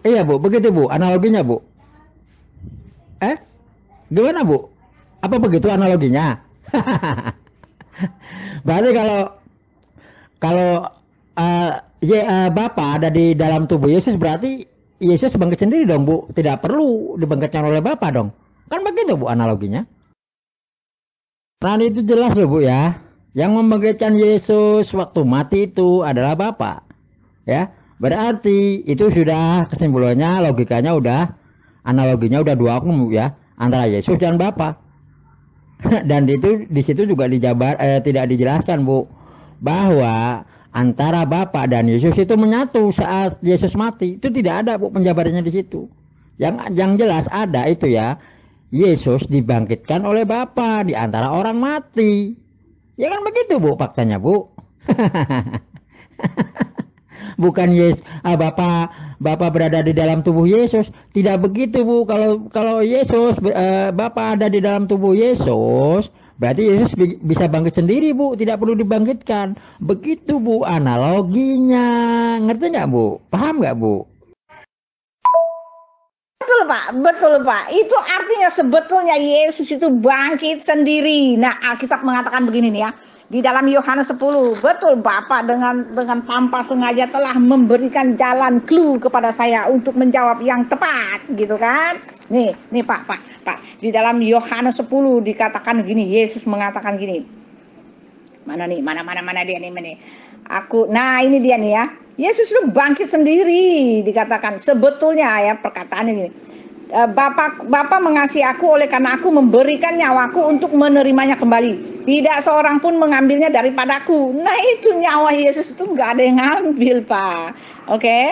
Iya bu, begitu bu, analoginya bu. Eh, gimana bu? Apa begitu analoginya? [LAUGHS] Berarti kalau kalau uh, eh, ya, uh, eh, Bapak ada di dalam tubuh Yesus berarti Yesus bangkit sendiri dong Bu, tidak perlu dibangkitkan oleh bapak dong. Kan begitu Bu analoginya. Nah itu jelas loh Bu ya. Yang membangkitkan Yesus waktu mati itu adalah bapak, Ya, berarti itu sudah kesimpulannya logikanya udah analoginya udah dua umum ya, antara Yesus dan bapak. [LAUGHS] dan itu di situ juga dijabar eh, tidak dijelaskan bu bahwa antara bapak dan Yesus itu menyatu saat Yesus mati itu tidak ada bu penjabarannya di situ yang yang jelas ada itu ya Yesus dibangkitkan oleh Bapa di antara orang mati ya kan begitu bu faktanya bu [LAUGHS] bukan Yesus ah, Bapak Bapak berada di dalam tubuh Yesus. Tidak begitu Bu. Kalau kalau Yesus uh, Bapak ada di dalam tubuh Yesus, berarti Yesus bi bisa bangkit sendiri Bu, tidak perlu dibangkitkan. Begitu Bu analoginya. Ngerti nggak Bu? Paham nggak Bu? Betul Pak, betul Pak. Itu artinya sebetulnya Yesus itu bangkit sendiri. Nah Alkitab mengatakan begini nih ya di dalam Yohanes 10 betul Bapak dengan dengan tanpa sengaja telah memberikan jalan clue kepada saya untuk menjawab yang tepat gitu kan nih nih Pak Pak Pak di dalam Yohanes 10 dikatakan gini Yesus mengatakan gini mana nih mana mana mana dia nih mana nih aku nah ini dia nih ya Yesus itu bangkit sendiri dikatakan sebetulnya ya perkataan ini Eh, bapak Bapak mengasihi aku oleh karena aku memberikan nyawaku untuk menerimanya kembali. Tidak seorang pun mengambilnya daripadaku. Nah itu nyawa Yesus itu nggak ada yang ngambil pak. Oke. Okay?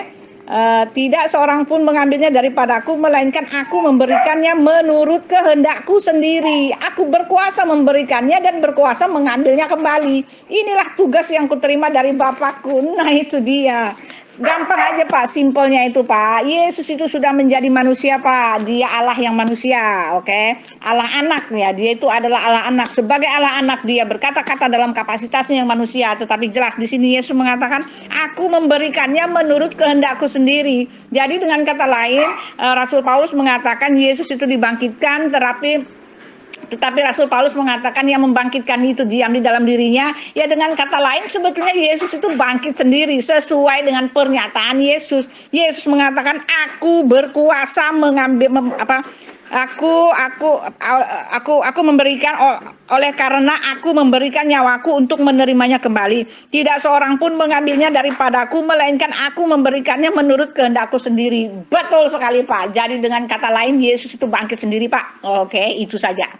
Uh, eh, tidak seorang pun mengambilnya daripadaku melainkan aku memberikannya menurut kehendakku sendiri aku berkuasa memberikannya dan berkuasa mengambilnya kembali inilah tugas yang kuterima dari Bapakku nah itu dia Gampang aja Pak, simpelnya itu Pak. Yesus itu sudah menjadi manusia Pak. Dia Allah yang manusia, oke? Okay? Allah anak ya. Dia itu adalah Allah anak. Sebagai Allah anak dia berkata-kata dalam kapasitasnya yang manusia, tetapi jelas di sini Yesus mengatakan, "Aku memberikannya menurut kehendakku sendiri." Jadi dengan kata lain, eh, Rasul Paulus mengatakan Yesus itu dibangkitkan terapi tetapi Rasul Paulus mengatakan yang membangkitkan itu diam di dalam dirinya. Ya dengan kata lain sebetulnya Yesus itu bangkit sendiri sesuai dengan pernyataan Yesus. Yesus mengatakan aku berkuasa mengambil mem, apa aku aku aku aku memberikan oleh karena aku memberikan nyawaku untuk menerimanya kembali tidak seorang pun mengambilnya daripadaku melainkan aku memberikannya menurut kehendakku sendiri betul sekali Pak jadi dengan kata lain Yesus itu bangkit sendiri Pak oke itu saja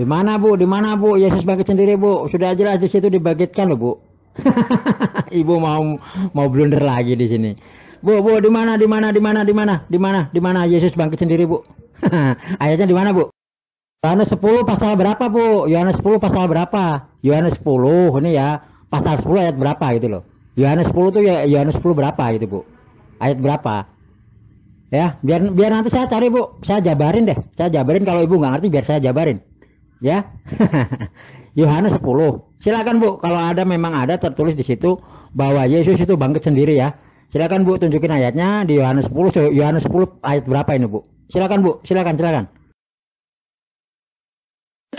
di mana bu? Di mana bu? Yesus ya, bangkit sendiri bu. Sudah jelas di situ dibangkitkan loh bu. [LAUGHS] Ibu mau mau blunder lagi di sini. Bu, bu, di mana? Di mana? Di mana? Di mana? Di mana? Di mana Yesus bangkit sendiri bu? [LAUGHS] Ayatnya di mana bu? Yohanes 10 pasal berapa bu? Yohanes 10 pasal berapa? Yohanes 10 ini ya pasal 10 ayat berapa gitu loh. Yohanes 10 tuh ya Yohanes 10 berapa gitu bu? Ayat berapa? Ya, biar biar nanti saya cari bu, saya jabarin deh. Saya jabarin kalau ibu nggak ngerti biar saya jabarin ya. [LAUGHS] Yohanes 10. Silakan Bu, kalau ada memang ada tertulis di situ bahwa Yesus itu bangkit sendiri ya. Silakan Bu tunjukin ayatnya di Yohanes 10. Yohanes 10 ayat berapa ini Bu? Silakan Bu, silakan silakan.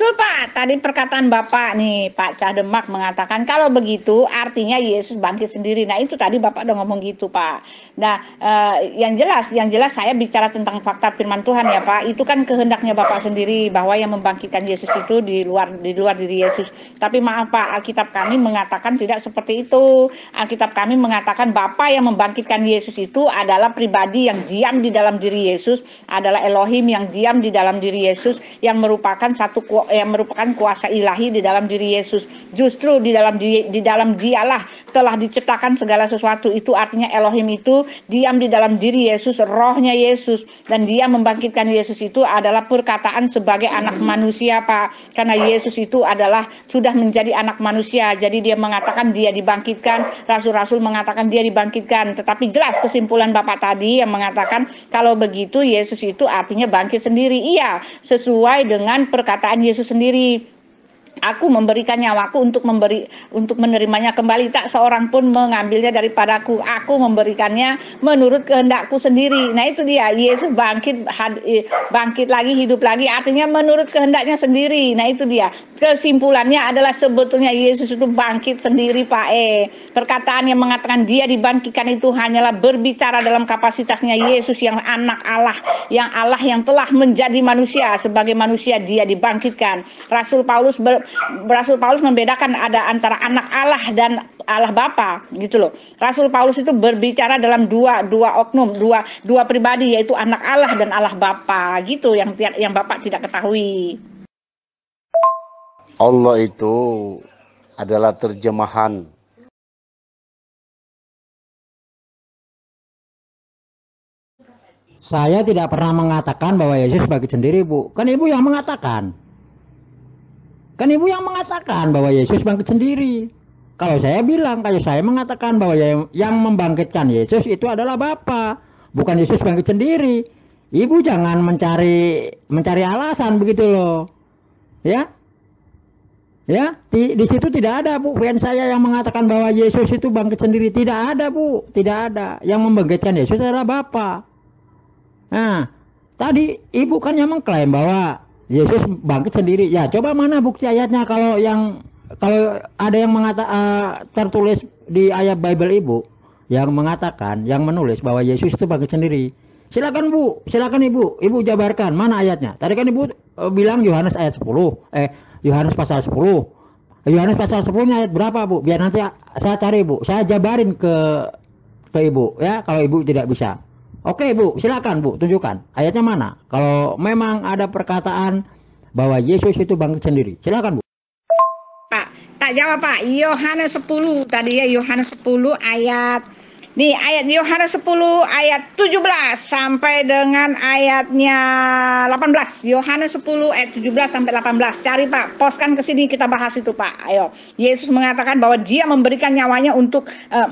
Betul Pak, tadi perkataan Bapak nih, Pak Cahdemak mengatakan kalau begitu artinya Yesus bangkit sendiri. Nah itu tadi Bapak udah ngomong gitu Pak. Nah eh, yang jelas, yang jelas saya bicara tentang fakta firman Tuhan ya Pak, itu kan kehendaknya Bapak sendiri bahwa yang membangkitkan Yesus itu di luar di luar diri Yesus. Tapi maaf Pak, Alkitab kami mengatakan tidak seperti itu. Alkitab kami mengatakan Bapak yang membangkitkan Yesus itu adalah pribadi yang diam di dalam diri Yesus, adalah Elohim yang diam di dalam diri Yesus, yang merupakan satu yang merupakan kuasa ilahi di dalam diri Yesus. Justru di dalam di, di dalam dialah telah diciptakan segala sesuatu itu artinya Elohim itu diam di dalam diri Yesus rohnya Yesus dan dia membangkitkan Yesus itu adalah perkataan sebagai anak manusia Pak karena Yesus itu adalah sudah menjadi anak manusia jadi dia mengatakan dia dibangkitkan rasul-rasul mengatakan dia dibangkitkan tetapi jelas kesimpulan Bapak tadi yang mengatakan kalau begitu Yesus itu artinya bangkit sendiri iya sesuai dengan perkataan Yesus sendiri Aku memberikan nyawaku untuk memberi untuk menerimanya kembali tak seorang pun mengambilnya daripadaku. Aku memberikannya menurut kehendakku sendiri. Nah itu dia Yesus bangkit eh, bangkit lagi hidup lagi artinya menurut kehendaknya sendiri. Nah itu dia. Kesimpulannya adalah sebetulnya Yesus itu bangkit sendiri Pak E. Perkataan yang mengatakan dia dibangkitkan itu hanyalah berbicara dalam kapasitasnya Yesus yang anak Allah, yang Allah yang telah menjadi manusia sebagai manusia dia dibangkitkan. Rasul Paulus ber Rasul Paulus membedakan ada antara anak Allah dan Allah Bapa gitu loh. Rasul Paulus itu berbicara dalam dua dua oknum, dua dua pribadi yaitu anak Allah dan Allah Bapa gitu yang yang Bapak tidak ketahui. Allah itu adalah terjemahan Saya tidak pernah mengatakan bahwa Yesus bagi sendiri, Bu. Kan Ibu yang mengatakan. Kan ibu yang mengatakan bahwa Yesus bangkit sendiri. Kalau saya bilang, kalau saya mengatakan bahwa yang membangkitkan Yesus itu adalah Bapa, bukan Yesus bangkit sendiri. Ibu jangan mencari mencari alasan begitu loh. Ya? Ya, di, di situ tidak ada Bu fan saya yang mengatakan bahwa Yesus itu bangkit sendiri. Tidak ada Bu, tidak ada. Yang membangkitkan Yesus adalah Bapa. Nah, tadi Ibu kan yang mengklaim bahwa Yesus bangkit sendiri. Ya, coba mana bukti ayatnya kalau yang kalau ada yang mengata uh, tertulis di ayat Bible Ibu yang mengatakan, yang menulis bahwa Yesus itu bangkit sendiri. Silakan Bu, silakan Ibu, Ibu jabarkan mana ayatnya. Tadi kan Ibu uh, bilang Yohanes ayat 10, eh Yohanes pasal 10. Yohanes pasal 10 ini ayat berapa Bu? Biar nanti saya cari Bu, saya jabarin ke ke Ibu ya kalau Ibu tidak bisa. Oke Bu, silakan Bu, tunjukkan. Ayatnya mana? Kalau memang ada perkataan bahwa Yesus itu bangkit sendiri. Silakan Bu. Pak, tak jawab Pak. Yohanes 10 tadi ya Yohanes 10 ayat Nih ayat Yohanes 10 ayat 17 sampai dengan ayatnya 18. Yohanes 10 ayat 17 sampai 18. Cari Pak, poskan ke sini kita bahas itu Pak. Ayo. Yesus mengatakan bahwa dia memberikan nyawanya untuk eh,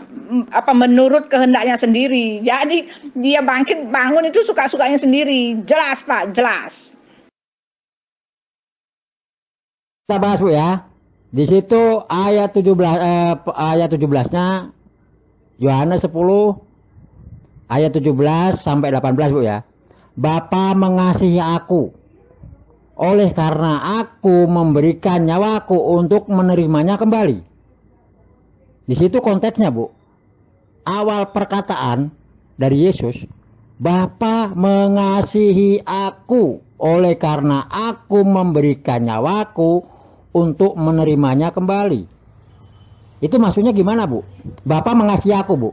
apa menurut kehendaknya sendiri. Jadi dia bangkit bangun itu suka-sukanya sendiri. Jelas Pak, jelas. Kita bahas Bu ya. Di situ ayat 17 eh, ayat 17-nya Yohanes 10 ayat 17 sampai 18 Bu ya. Bapa mengasihi aku oleh karena aku memberikan nyawaku untuk menerimanya kembali. Di situ konteksnya, Bu. Awal perkataan dari Yesus, Bapa mengasihi aku oleh karena aku memberikan nyawaku untuk menerimanya kembali. Itu maksudnya gimana, Bu? Bapak mengasihi aku, Bu.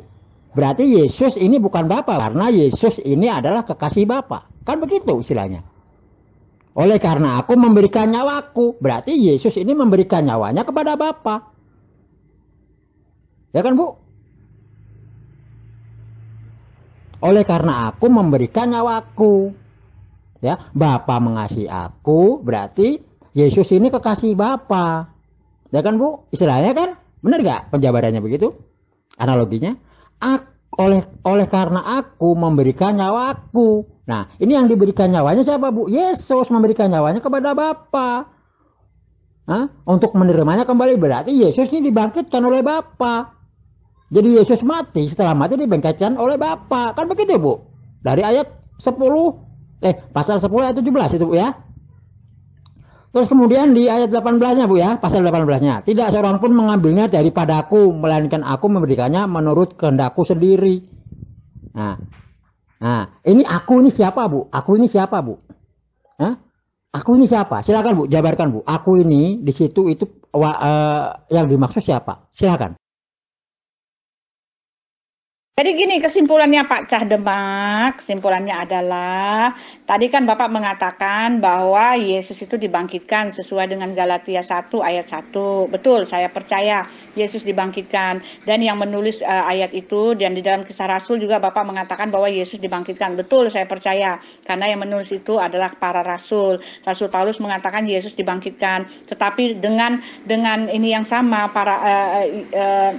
Berarti Yesus ini bukan Bapak, karena Yesus ini adalah kekasih Bapak. Kan begitu istilahnya. Oleh karena aku memberikan nyawaku, berarti Yesus ini memberikan nyawanya kepada Bapak. Ya kan, Bu? Oleh karena aku memberikan nyawaku. Ya, Bapak mengasihi aku, berarti Yesus ini kekasih Bapak. Ya kan, Bu? Istilahnya kan? Benar gak penjabarannya begitu? Analoginya, oleh oleh karena aku memberikan nyawaku. Nah, ini yang diberikan nyawanya siapa, Bu? Yesus memberikan nyawanya kepada Bapa. Hah? Untuk menerimanya kembali berarti Yesus ini dibangkitkan oleh Bapa. Jadi Yesus mati, setelah mati dibangkitkan oleh Bapa. Kan begitu, Bu? Dari ayat 10 eh pasal 10 ayat 17 itu, Bu ya. Terus kemudian di ayat 18-nya Bu ya, pasal 18-nya. Tidak seorang pun mengambilnya daripadaku, melainkan aku memberikannya menurut kehendakku sendiri. Nah, nah ini aku ini siapa Bu? Aku ini siapa Bu? Hah? Aku ini siapa? Silakan Bu, jabarkan Bu. Aku ini di situ itu uh, yang dimaksud siapa? Silakan. Jadi gini kesimpulannya Pak Cah Demak, kesimpulannya adalah tadi kan Bapak mengatakan bahwa Yesus itu dibangkitkan sesuai dengan Galatia 1 ayat 1. Betul, saya percaya Yesus dibangkitkan dan yang menulis uh, ayat itu dan di dalam kisah Rasul juga Bapak mengatakan bahwa Yesus dibangkitkan. Betul, saya percaya karena yang menulis itu adalah para rasul. Rasul Paulus mengatakan Yesus dibangkitkan, tetapi dengan dengan ini yang sama para uh, uh,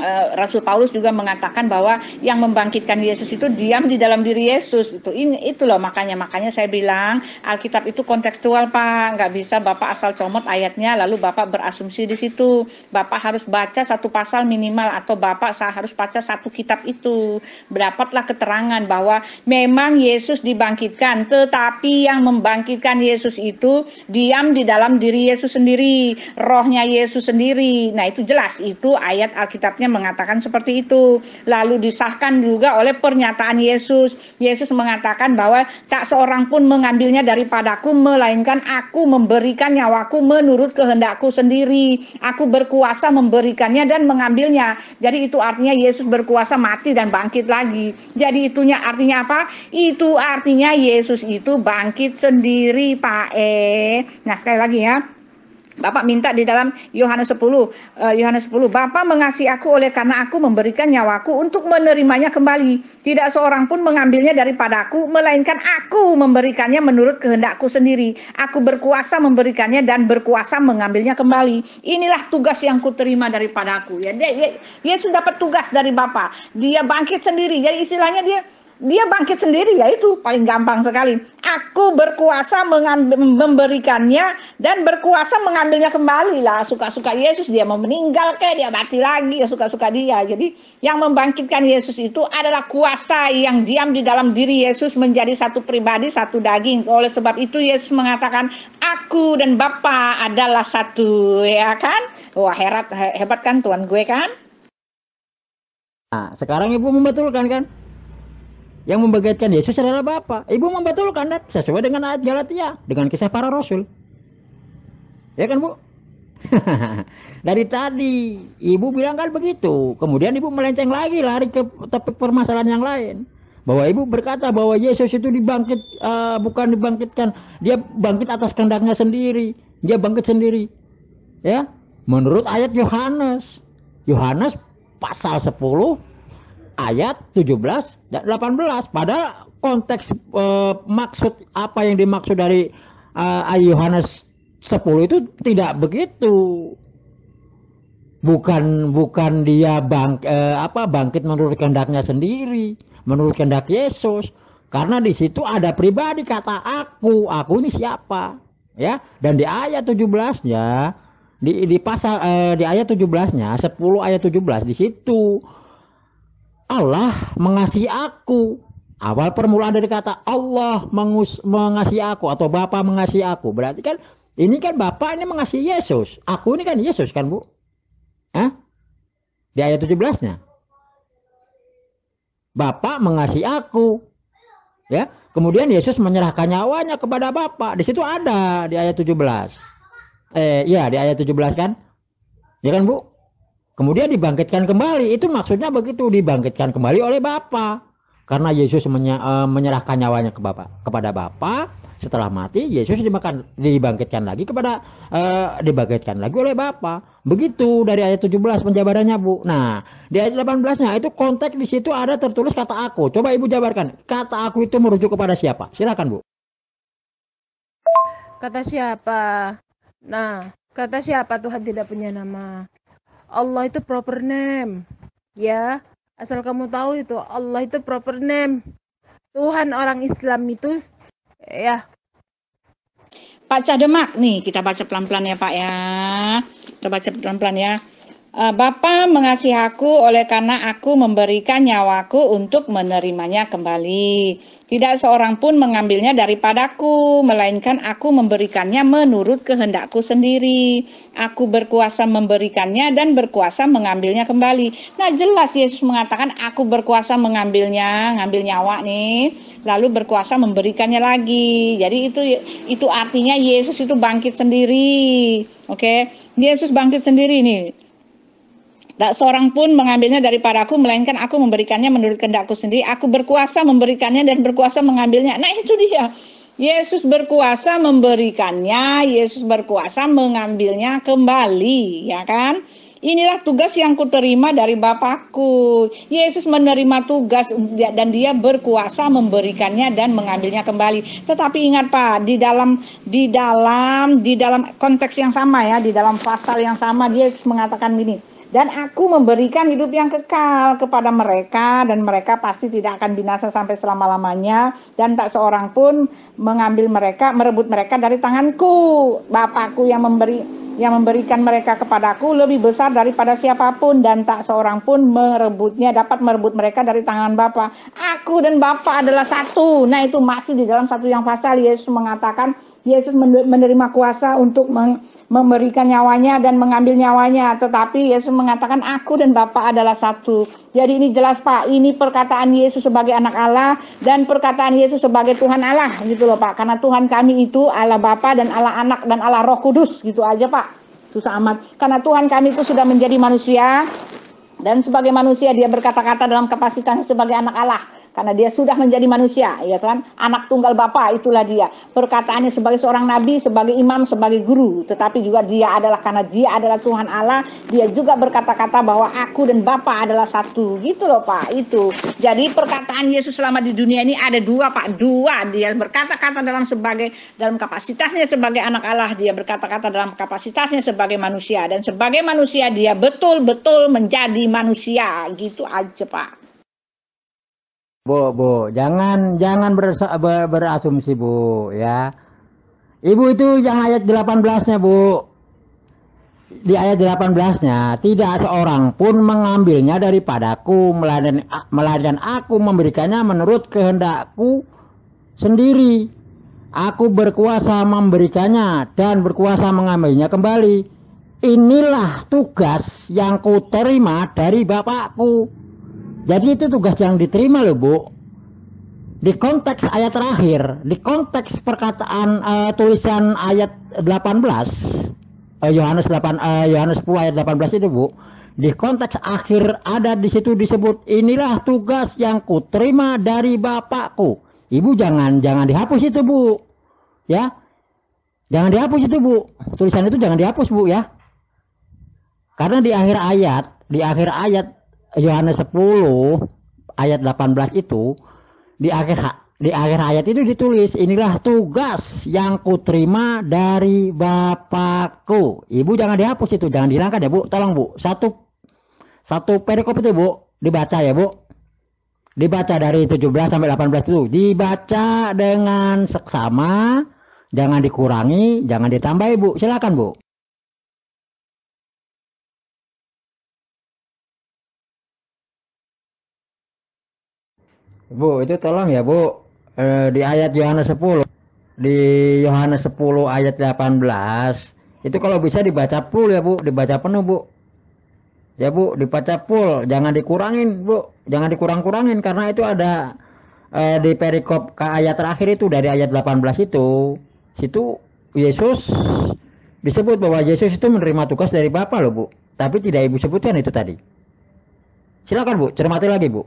Eh, Rasul Paulus juga mengatakan bahwa yang membangkitkan Yesus itu diam di dalam diri Yesus itu ini itu loh makanya makanya saya bilang Alkitab itu kontekstual pak nggak bisa bapak asal comot ayatnya lalu bapak berasumsi di situ bapak harus baca satu pasal minimal atau bapak harus baca satu kitab itu dapatlah keterangan bahwa memang Yesus dibangkitkan tetapi yang membangkitkan Yesus itu diam di dalam diri Yesus sendiri rohnya Yesus sendiri nah itu jelas itu ayat Alkitab ayatnya mengatakan seperti itu. Lalu disahkan juga oleh pernyataan Yesus. Yesus mengatakan bahwa tak seorang pun mengambilnya daripadaku melainkan aku memberikan nyawaku menurut kehendakku sendiri. Aku berkuasa memberikannya dan mengambilnya. Jadi itu artinya Yesus berkuasa mati dan bangkit lagi. Jadi itunya artinya apa? Itu artinya Yesus itu bangkit sendiri, Pak E. Nah, sekali lagi ya. Bapak minta di dalam Yohanes 10, eh, Yohanes uh, 10, Bapa mengasihi aku oleh karena aku memberikan nyawaku untuk menerimanya kembali. Tidak seorang pun mengambilnya daripada aku, melainkan aku memberikannya menurut kehendakku sendiri. Aku berkuasa memberikannya dan berkuasa mengambilnya kembali. Inilah tugas yang kuterima daripadaku. Ya, dia, dia, dia sudah dapat tugas dari Bapak Dia bangkit sendiri. Jadi istilahnya dia dia bangkit sendiri ya itu paling gampang sekali. Aku berkuasa memberikannya dan berkuasa mengambilnya kembali lah. Suka-suka Yesus dia mau meninggal kayak dia mati lagi ya suka-suka dia. Jadi yang membangkitkan Yesus itu adalah kuasa yang diam di dalam diri Yesus menjadi satu pribadi, satu daging. Oleh sebab itu Yesus mengatakan aku dan Bapa adalah satu ya kan? Wah hebat hebat kan Tuhan gue kan? Nah, sekarang Ibu membetulkan kan? yang membangkitkan Yesus adalah Bapa. Ibu membetulkan dan sesuai dengan ayat Galatia, dengan kisah para rasul. Ya kan, Bu? [LAUGHS] Dari tadi ibu bilang kan begitu. Kemudian ibu melenceng lagi lari ke topik permasalahan yang lain. Bahwa ibu berkata bahwa Yesus itu dibangkit uh, bukan dibangkitkan, dia bangkit atas kehendaknya sendiri. Dia bangkit sendiri. Ya, menurut ayat Yohanes. Yohanes pasal 10 ayat 17 dan 18 pada konteks e, maksud apa yang dimaksud dari e, Yohanes 10 itu tidak begitu bukan bukan dia bang eh, apa bangkit menurut kehendaknya sendiri, menurut kehendak Yesus. Karena di situ ada pribadi kata aku, aku ini siapa? Ya, dan di ayat 17-nya di di pasal eh, di ayat 17-nya 10 ayat 17 di situ Allah mengasihi aku. Awal permulaan dari kata Allah mengus, mengasihi aku atau Bapa mengasihi aku. Berarti kan ini kan Bapa ini mengasihi Yesus. Aku ini kan Yesus kan Bu? Hah? Di ayat 17-nya. Bapa mengasihi aku. Ya. Kemudian Yesus menyerahkan nyawanya kepada Bapa. Di situ ada di ayat 17. Eh iya di ayat 17 kan? Ya kan Bu? Kemudian dibangkitkan kembali. Itu maksudnya begitu dibangkitkan kembali oleh Bapa. Karena Yesus e, menyerahkan nyawanya ke Bapa kepada Bapa, setelah mati Yesus dimakan dibangkitkan lagi kepada uh, dibangkitkan lagi oleh Bapa. Begitu dari ayat 17 penjabarannya, Bu. Nah, di ayat 18-nya itu konteks di situ ada tertulis kata aku. Coba Ibu jabarkan. Kata aku itu merujuk kepada siapa? Silakan, Bu. Kata siapa? Nah, kata siapa Tuhan tidak punya nama. Allah itu proper name. Ya, asal kamu tahu itu Allah itu proper name. Tuhan orang Islam itu ya Pak Cademak nih kita baca pelan-pelan ya Pak ya. Kita baca pelan-pelan ya. Eh, Bapa mengasihi aku oleh karena aku memberikan nyawaku untuk menerimanya kembali. Tidak seorang pun mengambilnya daripadaku, melainkan aku memberikannya menurut kehendakku sendiri. Aku berkuasa memberikannya dan berkuasa mengambilnya kembali. Nah jelas Yesus mengatakan aku berkuasa mengambilnya, ngambil nyawa nih, lalu berkuasa memberikannya lagi. Jadi itu itu artinya Yesus itu bangkit sendiri. Oke, okay? Yesus bangkit sendiri nih. Tak seorang pun mengambilnya daripada aku, melainkan aku memberikannya menurut kehendakku sendiri. Aku berkuasa memberikannya dan berkuasa mengambilnya. Nah itu dia. Yesus berkuasa memberikannya, Yesus berkuasa mengambilnya kembali, ya kan? Inilah tugas yang kuterima dari Bapakku. Yesus menerima tugas dan dia berkuasa memberikannya dan mengambilnya kembali. Tetapi ingat Pak, di dalam di dalam di dalam konteks yang sama ya, di dalam pasal yang sama dia mengatakan gini dan aku memberikan hidup yang kekal kepada mereka dan mereka pasti tidak akan binasa sampai selama-lamanya dan tak seorang pun mengambil mereka merebut mereka dari tanganku Bapakku yang memberi yang memberikan mereka kepadaku lebih besar daripada siapapun dan tak seorang pun merebutnya dapat merebut mereka dari tangan Bapa aku dan Bapa adalah satu nah itu masih di dalam satu yang pasal Yesus mengatakan Yesus menerima kuasa untuk memberikan nyawanya dan mengambil nyawanya. Tetapi Yesus mengatakan aku dan Bapa adalah satu. Jadi ini jelas Pak, ini perkataan Yesus sebagai anak Allah dan perkataan Yesus sebagai Tuhan Allah gitu loh Pak. Karena Tuhan kami itu Allah Bapa dan Allah Anak dan Allah Roh Kudus gitu aja Pak. Susah amat. Karena Tuhan kami itu sudah menjadi manusia dan sebagai manusia dia berkata-kata dalam kapasitas sebagai anak Allah karena dia sudah menjadi manusia ya kan anak tunggal bapa itulah dia perkataannya sebagai seorang nabi sebagai imam sebagai guru tetapi juga dia adalah karena dia adalah Tuhan Allah dia juga berkata-kata bahwa aku dan bapa adalah satu gitu loh Pak itu jadi perkataan Yesus selama di dunia ini ada dua Pak dua dia berkata-kata dalam sebagai dalam kapasitasnya sebagai anak Allah dia berkata-kata dalam kapasitasnya sebagai manusia dan sebagai manusia dia betul-betul menjadi manusia gitu aja Pak Bu, bu, jangan jangan ber, berasumsi, Bu, ya. Ibu itu yang ayat 18-nya, Bu. Di ayat 18-nya, tidak seorang pun mengambilnya daripadaku, melainkan melainkan aku memberikannya menurut kehendakku sendiri. Aku berkuasa memberikannya dan berkuasa mengambilnya kembali. Inilah tugas yang ku terima dari Bapakku jadi itu tugas yang diterima loh Bu. Di konteks ayat terakhir, di konteks perkataan uh, tulisan ayat 18 eh, Yohanes uh, Yohanes uh, 10 ayat 18 itu Bu, di konteks akhir ada di situ disebut inilah tugas yang ku terima dari Bapakku. Ibu jangan jangan dihapus itu Bu. Ya. Jangan dihapus itu Bu. Tulisan itu jangan dihapus Bu ya. Karena di akhir ayat, di akhir ayat Yohanes 10 ayat 18 itu di akhir di akhir ayat itu ditulis inilah tugas yang kuterima dari Bapakku. Ibu jangan dihapus itu, jangan dihilangkan ya Bu. Tolong Bu, satu satu perikop itu Bu dibaca ya Bu. Dibaca dari 17 sampai 18 itu dibaca dengan seksama, jangan dikurangi, jangan ditambah Ibu. Silakan Bu. Bu, itu tolong ya, Bu. Eh, di ayat Yohanes 10. Di Yohanes 10 ayat 18. Itu kalau bisa dibaca full ya, Bu. Dibaca penuh, Bu. Ya, Bu, dibaca full. Jangan dikurangin, Bu. Jangan dikurang-kurangin karena itu ada e, di perikop ke ayat terakhir itu dari ayat 18 itu. Situ Yesus disebut bahwa Yesus itu menerima tugas dari Bapa loh, Bu. Tapi tidak Ibu sebutkan itu tadi. Silakan, Bu. Cermati lagi, Bu.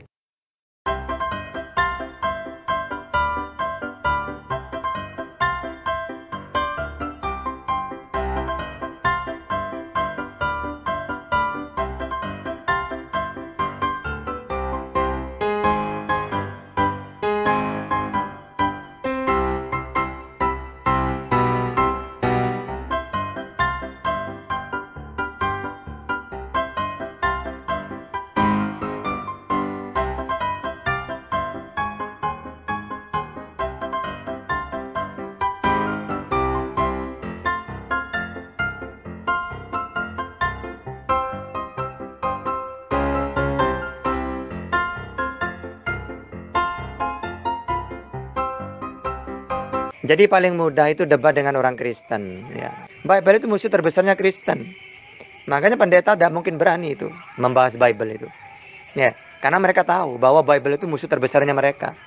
Jadi paling mudah itu debat dengan orang Kristen. Ya. Bible itu musuh terbesarnya Kristen. Makanya pendeta tidak mungkin berani itu membahas Bible itu. Ya, karena mereka tahu bahwa Bible itu musuh terbesarnya mereka.